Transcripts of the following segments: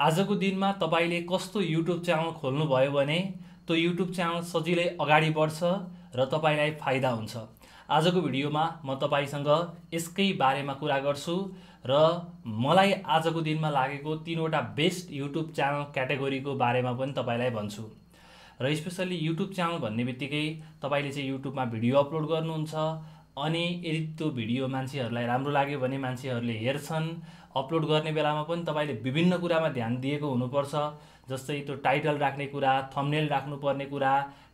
आजको दिनमा तपाईँले कस्तो युट्युब च्यानल खोल्नुभयो भने त्यो युट्युब च्यानल सजिलै अगाडि बढ्छ र तपाईँलाई फाइदा हुन्छ आजको भिडियोमा म तपाईँसँग यसकै बारेमा कुरा गर्छु र मलाई आजको दिनमा लागेको तिनवटा बेस्ट युट्युब च्यानल क्याटेगोरीको बारेमा पनि तपाईँलाई भन्छु र स्पेसल्ली युट्युब च्यानल भन्ने बित्तिकै तपाईँले चाहिँ युट्युबमा भिडियो अपलोड गर्नुहुन्छ अनि यदि त्यो भिडियो मान्छेहरूलाई राम्रो लाग्यो भने मान्छेहरूले हेर्छन् अपलोड गर्ने बेलामा पनि तपाईँले विभिन्न कुरामा ध्यान दिएको हुनुपर्छ जस्तै त्यो टाइटल राख्ने कुरा थम्नेल राख्नुपर्ने कुरा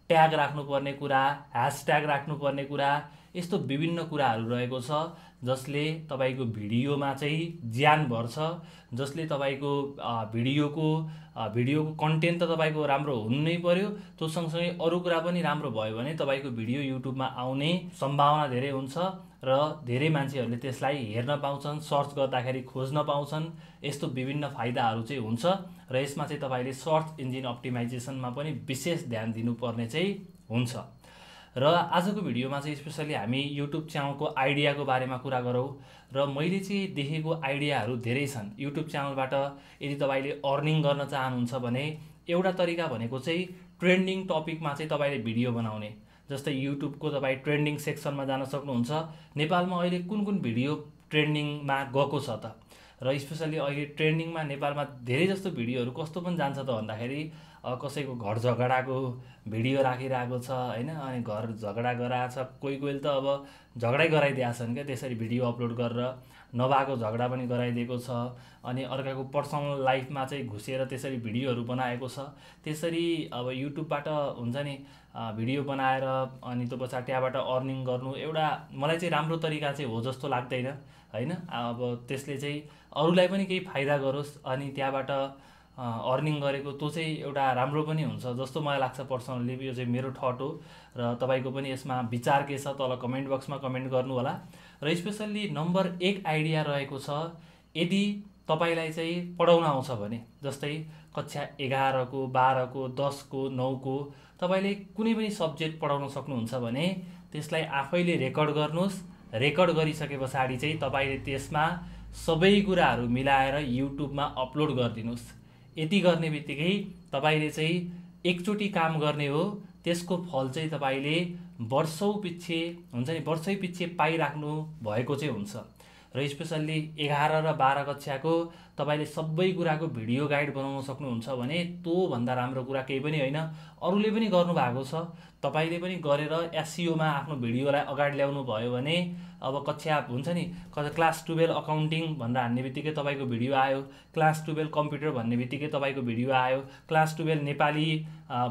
ट्याग राख्नुपर्ने कुरा ह्यासट्याग राख्नुपर्ने कुरा यस्तो विभिन्न कुराहरू रहेको छ जसले तपाईँको भिडियोमा चाहिँ ज्यान भर्छ जसले तपाईँको भिडियोको भिडियोको कन्टेन्ट त तपाईँको राम्रो हुनु नै पर्यो त्यो सँगसँगै अरू कुरा पनि राम्रो भयो भने तपाईँको भिडियो युट्युबमा आउने सम्भावना धेरै हुन्छ र धेरै मान्छेहरूले त्यसलाई हेर्न पाउँछन् सर्च गर्दाखेरि खोज्न पाउँछन् यस्तो विभिन्न फाइदाहरू चाहिँ हुन्छ र यसमा चाहिँ तपाईँले सर्च इन्जिन अप्टिमाइजेसनमा पनि विशेष ध्यान दिनुपर्ने चाहिँ हुन्छ र आजको भिडियोमा चाहिँ स्पेसली हामी युट्युब च्यानलको आइडियाको बारेमा कुरा गरौँ र मैले चाहिँ देखेको आइडियाहरू धेरै छन् युट्युब च्यानलबाट यदि तपाईँले अर्निङ गर्न चाहनुहुन्छ भने एउटा तरिका भनेको चाहिँ ट्रेन्डिङ टपिकमा चाहिँ तपाईँले भिडियो बनाउने जस्तै युट्युबको तपाईँ ट्रेन्डिङ सेक्सनमा जान सक्नुहुन्छ नेपालमा अहिले कुन कुन भिडियो ट्रेन्डिङमा गएको छ त र स्पेसल्ली अहिले ट्रेन्डिङमा नेपालमा धेरै जस्तो भिडियोहरू कस्तो पनि जान्छ त भन्दाखेरि कसैको घर झगडाको भिडियो राखिरहेको छ होइन अनि घर झगडा गराएछ कोही कोहीले त अब झगडै छन् क्या त्यसरी भिडियो अपलोड गरेर नभएको झगडा पनि गराइदिएको छ अनि अर्काको पर्सनल लाइफमा चाहिँ घुसेर त्यसरी भिडियोहरू बनाएको छ त्यसरी अब युट्युबबाट हुन्छ नि भिडियो बनाएर अनि त्यो पछाडि त्यहाँबाट अर्निङ गर्नु एउटा मलाई चाहिँ राम्रो तरिका चाहिँ हो जस्तो लाग्दैन होइन अब त्यसले चाहिँ अरूलाई पनि केही फाइदा गरोस् अनि त्यहाँबाट अर्निङ गरेको त्यो चाहिँ एउटा राम्रो पनि हुन्छ जस्तो मलाई लाग्छ पर्सनल्ली यो चाहिँ मेरो थट हो र तपाईँको पनि यसमा विचार के छ तल कमेन्ट बक्समा कमेन्ट गर्नु होला र स्पेसल्ली नम्बर एक आइडिया रहेको छ यदि तपाईँलाई चाहिँ पढाउन आउँछ भने जस्तै कक्षा एघारको बाह्रको दसको नौको तपाईँले कुनै पनि सब्जेक्ट पढाउन सक्नुहुन्छ भने त्यसलाई आफैले रेकर्ड गर्नुहोस् रेकर्ड गरिसके पछाडि चाहिँ तपाईँले त्यसमा सबै कुराहरू मिलाएर युट्युबमा अपलोड गरिदिनुहोस् यति गर्ने बित्तिकै तपाईँले चाहिँ एकचोटि काम गर्ने हो त्यसको फल चाहिँ तपाईँले वर्षौँ पछि हुन्छ नि वर्षै पछि पाइराख्नु भएको चाहिँ हुन्छ र स्पेसल्ली एघार र बाह्र कक्षाको तपाईँले सबै कुराको भिडियो गाइड बनाउन सक्नुहुन्छ भने त्योभन्दा राम्रो कुरा केही पनि होइन अरूले पनि गर्नुभएको छ तपाईँले पनि गरेर एससिओमा e आफ्नो भिडियोलाई अगाडि ल्याउनु भयो भने अब कक्षा हुन्छ नि क्लास टुवेल्भ अकाउन्टिङ भनेर हान्ने बित्तिकै तपाईँको भिडियो आयो क्लास टुवेल्भ कम्प्युटर भन्ने बित्तिकै तपाईँको भिडियो आयो क्लास टुवेल्भ नेपाली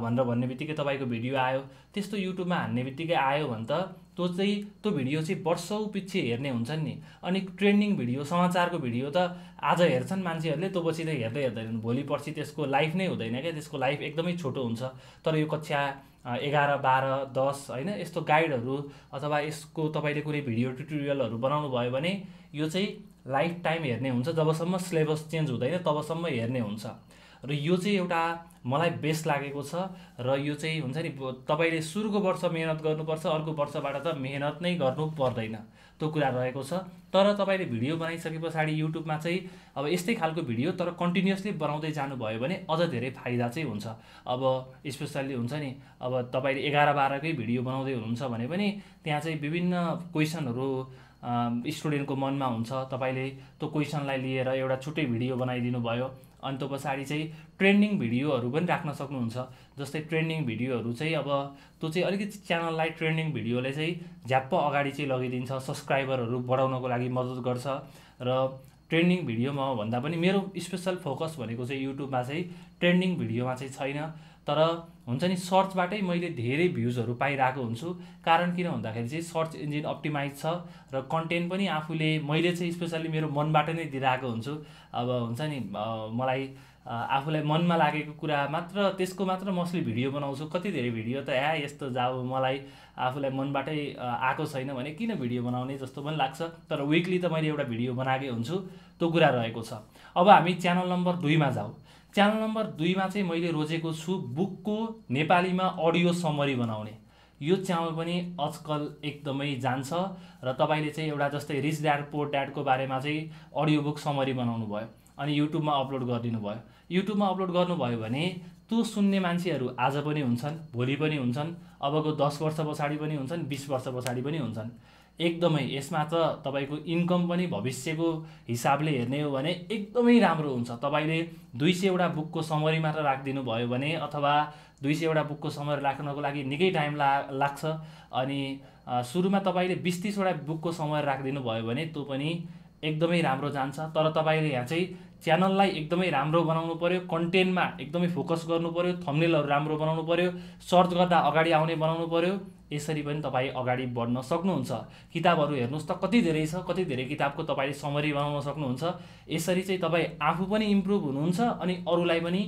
भनेर भन्ने बित्तिकै तपाईँको भिडियो आयो त्यस्तो युट्युबमा हान्ने बित्तिकै आयो भने त त्यो चाहिँ त्यो भिडियो चाहिँ वर्षौँ पछि हेर्ने हुन्छन् नि अनि ट्रेन्डिङ भिडियो समाचारको भिडियो त आज हेर्छन् मान्छेहरूले त्यो पछि त हेर्दै हेर्दैन भोलि पर्सि त्यसको लाइफ नै हुँदैन क्या त्यसको लाइफ एकदमै छोटो हुन्छ तर यो कक्षा एघार बाह्र दस होइन यस्तो गाइडहरू अथवा यसको तपाईँले कुनै भिडियो ट्युटोरियलहरू बनाउनु भयो भने यो चाहिँ लाइफ टाइम हेर्ने हुन्छ जबसम्म सिलेबस चेन्ज हुँदैन तबसम्म हेर्ने हुन्छ र यो चाहिँ एउटा मलाई बेस्ट लागेको छ र यो चाहिँ हुन्छ नि तपाईँले सुरुको वर्ष मेहनत गर्नुपर्छ अर्को वर्षबाट त मेहनत नै गर्नु पर्दैन त्यो कुरा रहेको छ तर तपाईँले भिडियो बनाइसके पछाडि युट्युबमा चाहिँ अब यस्तै खालको भिडियो तर कन्टिन्युसली बनाउँदै जानुभयो भने अझ धेरै फाइदा चाहिँ हुन्छ अब स्पेसल्ली हुन्छ नि अब तपाईँले एघार बाह्रकै भिडियो बनाउँदै हुनुहुन्छ भने पनि त्यहाँ चाहिँ विभिन्न क्वेसनहरू स्टुडेन्टको मनमा हुन्छ तपाईँले त्यो क्वेसनलाई लिएर एउटा छुट्टै भिडियो बनाइदिनु भयो अनि त्यो पछाडि चाहिँ ट्रेन्डिङ भिडियोहरू पनि राख्न सक्नुहुन्छ जस्तै ट्रेन्डिङ भिडियोहरू चाहिँ अब त्यो चाहिँ अलिकति च्यानललाई ट्रेन्डिङ भिडियोले चाहिँ झ्याप्प अगाडि चाहिँ लगिदिन्छ सब्सक्राइबरहरू बढाउनको लागि मद्दत गर्छ र ट्रेन्डिङ भिडियोमा भन्दा पनि मेरो स्पेसल फोकस भनेको चाहिँ युट्युबमा चाहिँ ट्रेन्डिङ भिडियोमा चाहिँ छैन तर हुन्छ नि सर्चबाटै मैले धेरै भ्युजहरू पाइरहेको हुन्छु कारण किन भन्दाखेरि चाहिँ सर्च इन्जिन अप्टिमाइज छ र कन्टेन्ट पनि आफूले मैले चाहिँ स्पेसल्ली मेरो मनबाट नै दिइरहेको हुन्छु अब हुन्छ नि मलाई आफूलाई मनमा लागेको कुरा मात्र त्यसको मात्र म असली भिडियो बनाउँछु कति धेरै भिडियो त हे यस्तो अब मलाई आफूलाई मनबाटै आएको छैन भने किन भिडियो बनाउने जस्तो पनि लाग्छ तर विकली त मैले एउटा भिडियो बनाएकै हुन्छु त्यो कुरा रहेको छ अब हामी च्यानल नम्बर दुईमा जाउँ च्यानल नम्बर दुईमा चाहिँ मैले रोजेको छु बुकको नेपालीमा अडियो समरी बनाउने यो च्यानल पनि आजकल एकदमै जान्छ र तपाईँले चाहिँ एउटा जस्तै रिच ड्याड पोर ड्याडको बारेमा चाहिँ अडियो बुक समरी बनाउनु भयो अनि युट्युबमा अपलोड गरिदिनु भयो युट्युबमा अपलोड गर्नुभयो भने त्यो सुन्ने मान्छेहरू आज पनि हुन्छन् भोलि पनि हुन्छन् अबको दस वर्ष पछाडि पनि हुन्छन् बिस वर्ष पछाडि पनि हुन्छन् एकदमै यसमा त तपाईँको इन्कम पनि भविष्यको हिसाबले हेर्ने हो भने एकदमै राम्रो हुन्छ तपाईँले दुई सयवटा बुकको समरी मात्र राखिदिनु भयो भने अथवा दुई सयवटा बुकको समरी राख्नको लागि निकै टाइम ला लाग्छ अनि सुरुमा तपाईँले बिस तिसवटा बुकको समरी राखिदिनु भयो भने त्यो पनि एकदमै राम्रो जान्छ तर तपाईँले यहाँ चाहिँ च्यानललाई एकदमै राम्रो बनाउनु पऱ्यो कन्टेन्टमा एकदमै फोकस गर्नु पऱ्यो थम्नेलहरू राम्रो बनाउनु पऱ्यो सर्च गर्दा अगाडि आउने बनाउनु पऱ्यो यसरी पनि तपाईँ अगाडि बढ्न सक्नुहुन्छ किताबहरू हेर्नुहोस् त कति धेरै छ कति धेरै किताबको तपाईँले समरी बनाउन सक्नुहुन्छ यसरी चाहिँ तपाईँ आफू पनि इम्प्रुभ हुनुहुन्छ अनि अरूलाई पनि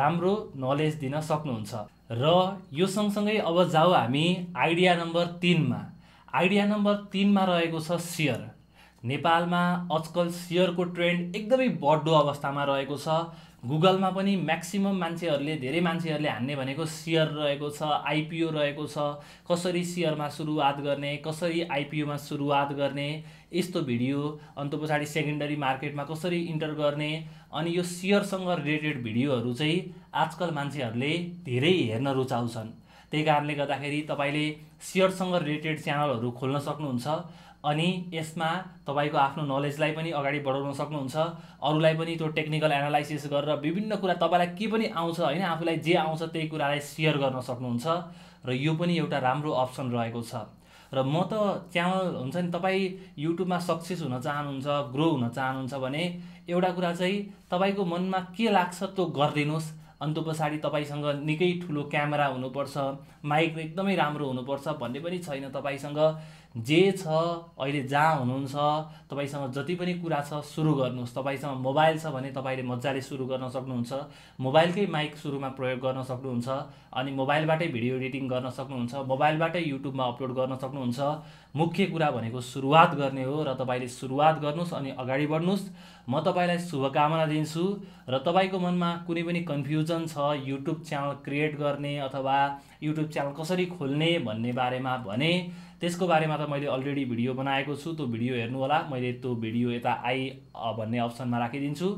राम्रो नलेज दिन सक्नुहुन्छ र यो सँगसँगै अब जाऊ हामी आइडिया नम्बर तिनमा आइडिया नम्बर तिनमा रहेको छ सेयर नेपालमा आजकल सेयरको ट्रेन्ड एकदमै बढ्दो अवस्थामा रहेको छ गुगलमा पनि म्याक्सिमम् मान्छेहरूले धेरै मान्छेहरूले हान्ने भनेको सेयर रहेको छ आइपिओ रहेको छ कसरी सेयरमा सुरुवात गर्ने कसरी आइपिओमा सुरुवात गर्ने यस्तो भिडियो अन्त पछाडि सेकेन्डरी मार्केटमा कसरी इन्टर गर्ने अनि यो सेयरसँग रिलेटेड भिडियोहरू चाहिँ आजकल मान्छेहरूले धेरै हेर्न रुचाउँछन् त्यही कारणले गर्दाखेरि तपाईँले सेयरसँग रिलेटेड च्यानलहरू खोल्न सक्नुहुन्छ अनि यसमा तपाईँको आफ्नो नलेजलाई पनि अगाडि बढाउन सक्नुहुन्छ अरूलाई पनि त्यो टेक्निकल एनालाइसिस गरेर विभिन्न कुरा तपाईँलाई के पनि आउँछ होइन आफूलाई जे आउँछ त्यही कुरालाई सेयर गर्न सक्नुहुन्छ र यो पनि एउटा राम्रो अप्सन रहेको छ र म त च्यानल हुन्छ नि तपाईँ युट्युबमा सक्सेस हुन चाहनुहुन्छ ग्रो हुन चाहनुहुन्छ भने एउटा कुरा चाहिँ तपाईँको मनमा के लाग्छ त्यो गरिदिनुहोस् अन्त पछाडि तपाईँसँग निकै ठुलो क्यामेरा हुनुपर्छ माइक एकदमै राम्रो हुनुपर्छ भन्ने पनि छैन तपाईँसँग जे छ अहिले जहाँ हुनुहुन्छ तपाईँसँग जति पनि कुरा छ सुरु गर्नुहोस् तपाईँसँग मोबाइल छ भने तपाईँले मजाले सुरु गर्न सक्नुहुन्छ मोबाइलकै माइक सुरुमा प्रयोग गर्न सक्नुहुन्छ अनि मोबाइलबाटै भिडियो एडिटिङ गर्न सक्नुहुन्छ मोबाइलबाटै युट्युबमा अपलोड गर्न सक्नुहुन्छ मुख्य कुरा भनेको सुरुवात गर्ने हो र तपाईँले सुरुवात गर्नुहोस् अनि अगाडि बढ्नुहोस् म तपाईँलाई शुभकामना दिन्छु र तपाईँको मनमा कुनै पनि कन्फ्युजन छ युट्युब च्यानल क्रिएट गर्ने अथवा युट्युब च्यानल कसरी खोल्ने भन्ने बारेमा भने त्यसको बारेमा त मैले अलरेडी भिडियो बनाएको छु त्यो भिडियो हेर्नु होला मैले त्यो भिडियो यता आई भन्ने अप्सनमा राखिदिन्छु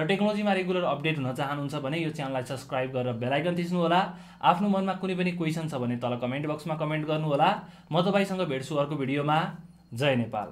र टेक्नोलोजीमा रेगुलर अपडेट हुन चाहनुहुन्छ भने यो च्यानललाई सब्सक्राइब गरेर थिच्नु होला आफ्नो मनमा कुनै पनि क्वेसन छ भने तल कमेन्ट बक्समा कमेन्ट गर्नु होला म तपाईँसँग भेट्छु अर्को भिडियोमा जय नेपाल